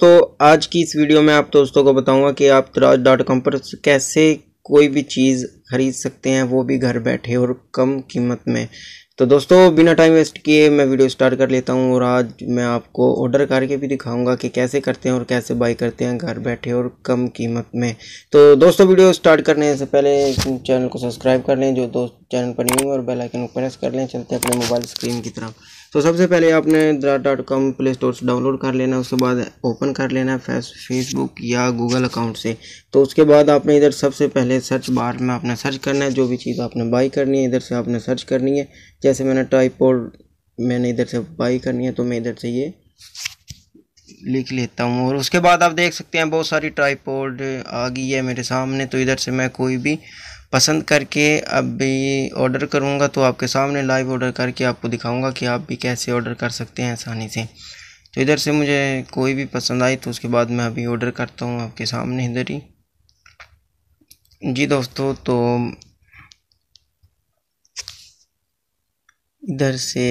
दोस्तों आज की इस वीडियो में आप दोस्तों को बताऊंगा कि आप तराज डॉट कॉम पर कैसे कोई भी चीज़ खरीद सकते हैं वो भी घर बैठे और कम कीमत में तो दोस्तों बिना टाइम वेस्ट किए मैं वीडियो स्टार्ट कर लेता हूं और आज मैं आपको ऑर्डर करके भी दिखाऊंगा कि कैसे करते हैं और कैसे बाई करते हैं घर बैठे और कम कीमत में तो दोस्तों वीडियो स्टार्ट करने से पहले चैनल को सब्सक्राइब कर लें जो दोस्त चैनल पर न्यू और बेल आइकन को प्रेस कर लें चलते हैं अपने मोबाइल स्क्रीन की तरफ तो सबसे पहले आपने द्रा डॉट कॉम प्ले स्टोर से डाउनलोड कर लेना उसके बाद ओपन कर लेना है फेसबुक या गूगल अकाउंट से तो उसके बाद आपने इधर सबसे पहले सर्च बार में आपने सर्च करना है जो भी चीज़ आपने बाई करनी है इधर से आपने सर्च करनी है जैसे मैंने टाइप और मैंने इधर से बाई करनी है तो मैं इधर से ये लिख लेता हूँ और उसके बाद आप देख सकते हैं बहुत सारी ट्राईपोर्ड आ गई है मेरे सामने तो इधर से मैं कोई भी पसंद करके अभी ऑर्डर करूँगा तो आपके सामने लाइव ऑर्डर करके आपको दिखाऊँगा कि आप भी कैसे ऑर्डर कर सकते हैं आसानी से तो इधर से मुझे कोई भी पसंद आई तो उसके बाद मैं अभी ऑर्डर करता हूँ आपके सामने इधर ही जी दोस्तों तो इधर से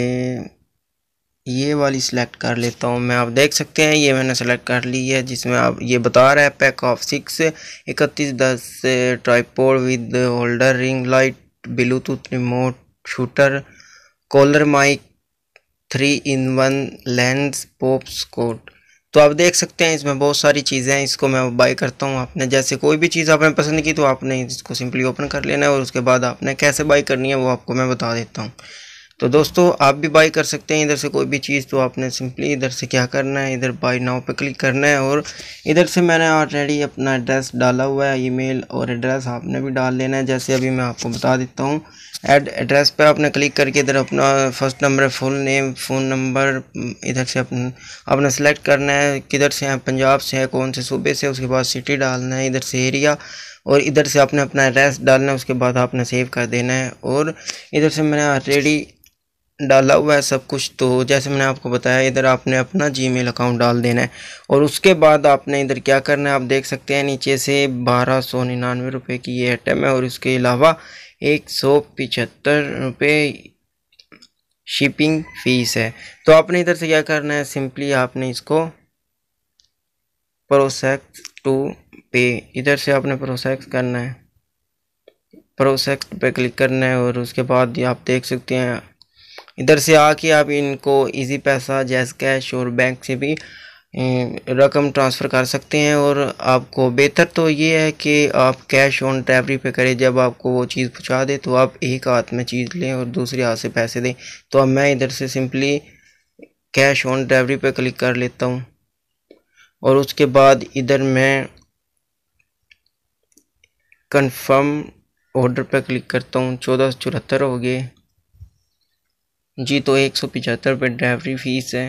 ये वाली सिलेक्ट कर लेता हूँ मैं आप देख सकते हैं ये मैंने सेलेक्ट कर ली है जिसमें आप ये बता रहा है पैक ऑफ सिक्स इकतीस दस tripod with holder ring light Bluetooth remote shooter collar mic three in one lens pops coat तो आप देख सकते हैं इसमें बहुत सारी चीज़ें हैं इसको मैं बाय करता हूँ आपने जैसे कोई भी चीज़ आपने पसंद की तो आपने इसको सिंपली ओपन कर लेना है और उसके बाद आपने कैसे बाई करनी है वो आपको मैं बता देता हूँ तो दोस्तों आप भी बाई कर सकते हैं इधर से कोई भी चीज़ तो आपने सिंपली इधर से क्या करना है इधर बाई नाव पे क्लिक करना है और इधर से मैंने ऑलरेडी अपना एड्रेस डाला हुआ है ईमेल और एड्रेस आपने भी डाल लेना है जैसे अभी मैं आपको बता देता हूँ एड एड्रेस पे आपने क्लिक करके इधर अपना first number full name phone number इधर से अपने आपने सेलेक्ट करना है किधर से हैं पंजाब से हैं कौन से सूबे से उसके बाद सिटी डालना है इधर से एरिया और इधर से आपने अपना एड्रेस डालना है उसके बाद आपने सेव कर देना है और इधर से मैंने ऑलरेडी डाला हुआ है सब कुछ तो जैसे मैंने आपको बताया इधर आपने अपना जीमेल अकाउंट डाल देना है और उसके बाद आपने इधर क्या करना है आप देख सकते हैं नीचे से बारह सौ निन्यानवे रुपये की ये आइटम है और इसके अलावा एक सौ पिचहत्तर रुपये शिपिंग फीस है तो आपने इधर से क्या करना है सिंपली आपने इसको प्रोसेक्ट टू पे इधर से आपने प्रोसेक्ट करना है प्रोसेक्ट पे क्लिक करना है और उसके बाद आप देख सकते हैं इधर से आके आप इनको इजी पैसा जैस कैश और बैंक से भी अं, रकम ट्रांसफ़र कर सकते हैं और आपको बेहतर तो ये है कि आप कैश ऑन ड्राइवरी पे करें जब आपको वो चीज़ पहुँचा दे तो आप एक हाथ में चीज़ लें और दूसरे हाथ से पैसे दें तो अब मैं इधर से सिंपली कैश ऑन ड्राइवरी पे क्लिक कर लेता हूँ और उसके बाद इधर मैं कंफर्म ऑर्डर पर क्लिक करता हूँ चौदह सौ चौहत्तर हो गए जी तो एक सौ पिचहत्तर रुपये ड्राइवरी फीस है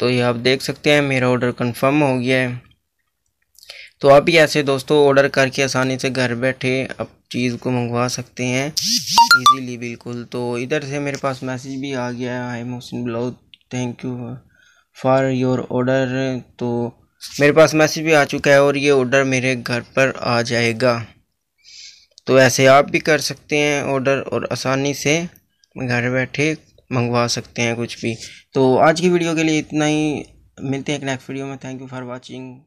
तो ये आप देख सकते हैं मेरा ऑर्डर कंफर्म हो गया है तो आप भी ऐसे दोस्तों ऑर्डर करके आसानी से घर बैठे आप चीज़ को मंगवा सकते हैं इजीली बिल्कुल तो इधर से मेरे पास मैसेज भी आ गया है आई Mohsin blouse thank you for your order तो मेरे पास मैसेज भी आ चुका है और ये ऑर्डर मेरे घर पर आ जाएगा तो ऐसे आप भी कर सकते हैं ऑर्डर और आसानी से घर बैठे मंगवा सकते हैं कुछ भी तो आज की वीडियो के लिए इतना ही मिलते हैं एक नेक्स्ट वीडियो में थैंक यू फॉर वॉचिंग